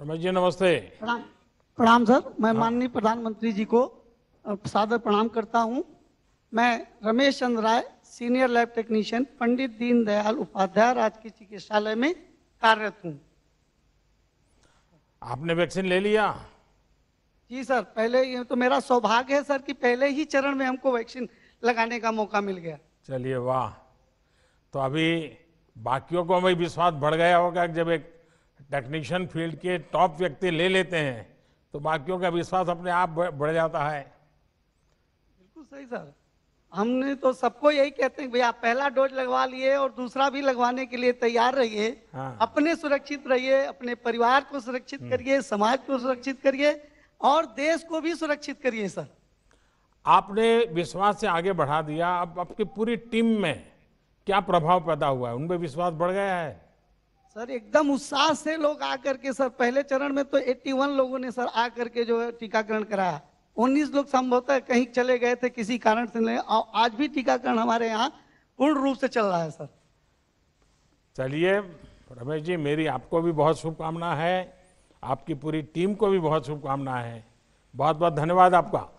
रमेश जी नमस्ते प्रणाम प्रणाम सर मैं हाँ। माननीय प्रधानमंत्री जी को सादर प्रणाम करता हूँ मैं Ramesh Chandra Rai senior lab technician Pandit Deendayal Upadhyay राजकीय चिकित्सालय में कार्यरत हूँ आपने वैक्सीन ले लिया जी सर पहले ये तो मेरा सौभाग्य है सर कि पहले ही चरण में हमको वैक्सीन लगाने का मौका मिल गया चलिए वाह तो अभी बाकियों को भी विश्वास बढ़ गया होगा जब एक टेक्नीशियन फील्ड के टॉप व्यक्ति ले लेते हैं तो बाकियों का विश्वास अपने आप बढ़ जाता है बिल्कुल सही सर हमने तो सबको यही कहते हैं भैया पहला डोज लगवा लिए और दूसरा भी लगवाने के लिए तैयार रहिए हाँ। अपने सुरक्षित रहिए अपने परिवार को सुरक्षित हम्म। करिए समाज को सुरक्षित करिए और देश को भी सुरक्षित करिए सर आपने विश्वास से आगे बढ़ा दिया अब आपकी पूरी टीम में क्या प्रभाव पैदा हुआ है उनमें विश्वास बढ़ गया है सर एकदम उत्साह से लोग आकर के सर पहले चरण में तो 81 लोगों ने सर आकर के जो है टीकाकरण कराया 19 लोग संभवतः कहीं चले गए थे किसी कारण से नहीं और आज भी टीकाकरण हमारे यहाँ पूर्ण रूप से चल रहा है सर चलिए रमेश जी मेरी आपको भी बहुत शुभकामना है आपकी पूरी टीम को भी बहुत शुभकामना है बहुत बहुत धन्यवाद आपका